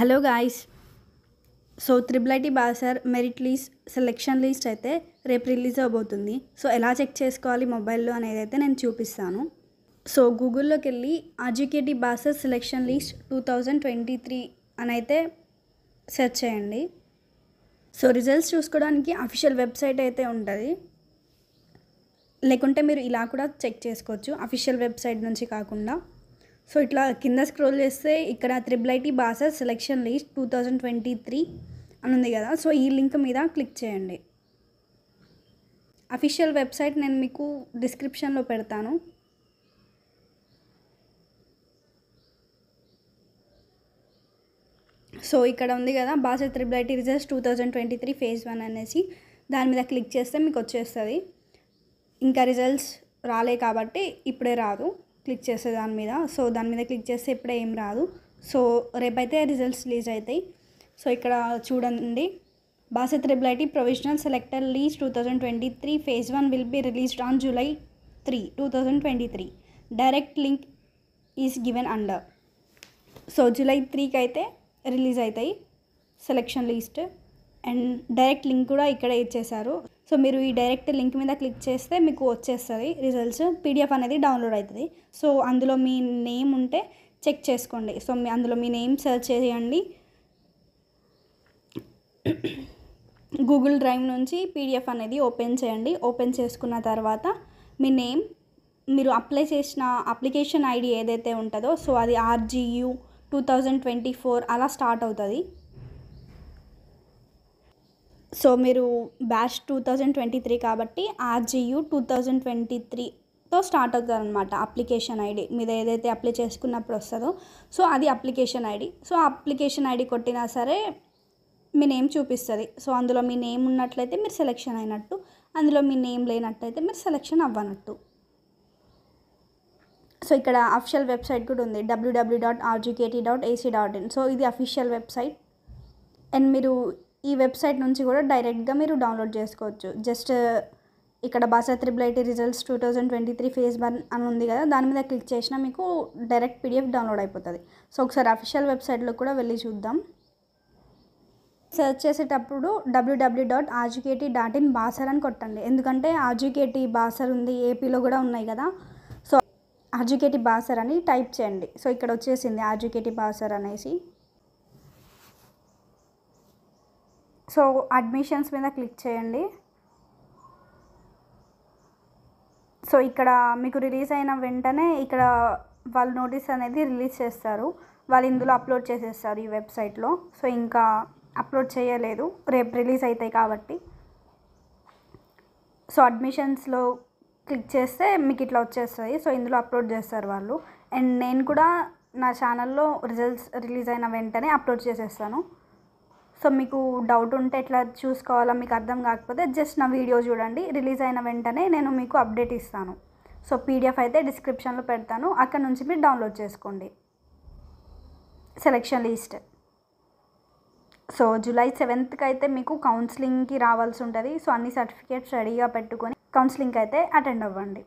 hello guys so triple IT Basar merit list selection list అయితే రేపు release అవబోతుంది so ఎలా చెక్ చేసుకోవాలి మొబైల్లో అనేది అయితే నేను చూపిస్తాను సో గూగుల్లోకి వెళ్ళి RGKT Basar selection list two thousand twenty three అని అయితే సెర్చ్ చేయండి సో రిజల్ట్స్ చూసుకోవడానికి అఫీషియల్ వెబ్సైట్ అయితే ఉంటుంది లేకుంటే మీరు ఇలా కూడా చెక్ చేసుకోవచ్చు అఫీషియల్ వెబ్సైట్ నుంచి కాకుండా సో ఇట్లా కింద స్క్రోల్ చేస్తే ఇక్కడ triple IT Basar selection list two thousand twenty three అని ఉంది కదా సో ఈ లింక్ మీద క్లిక్ చేయండి అఫీషియల్ వెబ్సైట్ నేను మీకు డిస్క్రిప్షన్లో పెడతాను సో ఇక్కడ ఉంది కదా Basar triple IT results two thousand twenty three phase one అనేసి దాని మీద క్లిక్ చేస్తే మీకు వచ్చేస్తుంది ఇంకా రిజల్ట్స్ రాలే కాబట్టి ఇప్పుడే రాదు క్లిక్ చేస్తే దాని మీద సో దాని మీద క్లిక్ చేస్తే ఇప్పుడే ఏం రాదు సో రేపైతే రిజల్ట్స్ రిలీజ్ అవుతాయి సో ఇక్కడ చూడండి triple IT provisional selection list two thousand twenty three phase one will be released on July three two thousand twenty three direct link is given under so July త్రీకి అయితే release అవుతాయి selection list and direct link కూడా ఇక్కడే ఇచ్చేశారు so మీరు ఈ direct link మీద click చేస్తే మీకు వచ్చేస్తుంది రిజల్ట్స్ పీడిఎఫ్ అనేది డౌన్లోడ్ అవుతుంది సో అందులో మీ నేమ్ ఉంటే చెక్ చేసుకోండి సో మీ అందులో మీ నేమ్ సెర్చ్ చేయండి గూగుల్ డ్రైవ్ నుంచి పీడిఎఫ్ అనేది ఓపెన్ చేయండి ఓపెన్ చేసుకున్న తర్వాత మీ నేమ్ మీరు అప్లై చేసిన అప్లికేషన్ ఐడి ఏదైతే ఉంటుందో సో అది RGU two thousand twenty four అలా స్టార్ట్ అవుతుంది సో మీరు batch two thousand twenty three కాబట్టి ఆర్జీయూ టూ థౌజండ్ ట్వంటీ త్రీతో స్టార్ట్ అవుతుంది అనమాట అప్లికేషన్ ఐడి మీద ఏదైతే అప్లై చేసుకున్నప్పుడు వస్తుందో సో అది application ID so application ID కొట్టినా సరే మీ నేమ్ చూపిస్తుంది సో అందులో మీ నేమ్ ఉన్నట్లయితే మీరు సెలెక్షన్ అయినట్టు అందులో మీ నేమ్ లేనట్టయితే మీరు సెలెక్షన్ అవ్వనట్టు సో ఇక్కడ అఫిషియల్ వెబ్సైట్ కూడా ఉంది WW dot RGKT dot AC dot in so ఇది అఫీషియల్ వెబ్సైట్ అండ్ మీరు ఈ వెబ్సైట్ నుంచి కూడా డైరెక్ట్గా మీరు డౌన్లోడ్ చేసుకోవచ్చు జస్ట్ ఇక్కడ Basar triple IT results two thousand twenty three phase one అని ఉంది కదా దాని మీద క్లిక్ చేసినా మీకు డైరెక్ట్ పీడిఎఫ్ డౌన్లోడ్ అయిపోతుంది సో ఒకసారి అఫీషియల్ వెబ్సైట్లో కూడా వెళ్ళి చూద్దాం సెర్చ్ చేసేటప్పుడు WW dot RGUKT dot in Basar అని కొట్టండి ఎందుకంటే ఆజుకేటీ బాసర్ ఉంది ఏపీలో కూడా ఉన్నాయి కదా సో ఆజుకేటీ బాసర్ అని టైప్ చేయండి సో ఇక్కడ వచ్చేసింది ఆజుకేటీ బాసర్ అనేసి సో అడ్మిషన్స్ మీద క్లిక్ చేయండి సో ఇక్కడ మీకు రిలీజ్ అయిన వెంటనే ఇక్కడ వాళ్ళు నోటీస్ అనేది రిలీజ్ చేస్తారు వాళ్ళు ఇందులో అప్లోడ్ చేసేస్తారు ఈ వెబ్సైట్లో సో ఇంకా అప్లోడ్ చేయలేదు రేపు రిలీజ్ అవుతాయి కాబట్టి సో అడ్మిషన్స్లో క్లిక్ చేస్తే మీకు ఇట్లా వచ్చేస్తుంది సో ఇందులో అప్లోడ్ చేస్తారు వాళ్ళు అండ్ నేను కూడా నా ఛానల్లో రిజల్ట్స్ రిలీజ్ అయిన వెంటనే అప్లోడ్ చేసేస్తాను సో మీకు డౌట్ ఉంటే ఎట్లా చూసుకోవాలో మీకు అర్థం కాకపోతే జస్ట్ నా వీడియో చూడండి రిలీజ్ అయిన వెంటనే నేను మీకు అప్డేట్ ఇస్తాను సో పీడిఎఫ్ అయితే డిస్క్రిప్షన్లో పెడతాను అక్కడ నుంచి మీరు డౌన్లోడ్ చేసుకోండి సెలెక్షన్ లిస్ట్ సో జూలై సెవెంత్కి అయితే మీకు కౌన్సిలింగ్కి రావాల్సి ఉంటుంది సో అన్ని సర్టిఫికేట్స్ రెడీగా పెట్టుకొని కౌన్సిలింగ్కి అయితే అటెండ్ అవ్వండి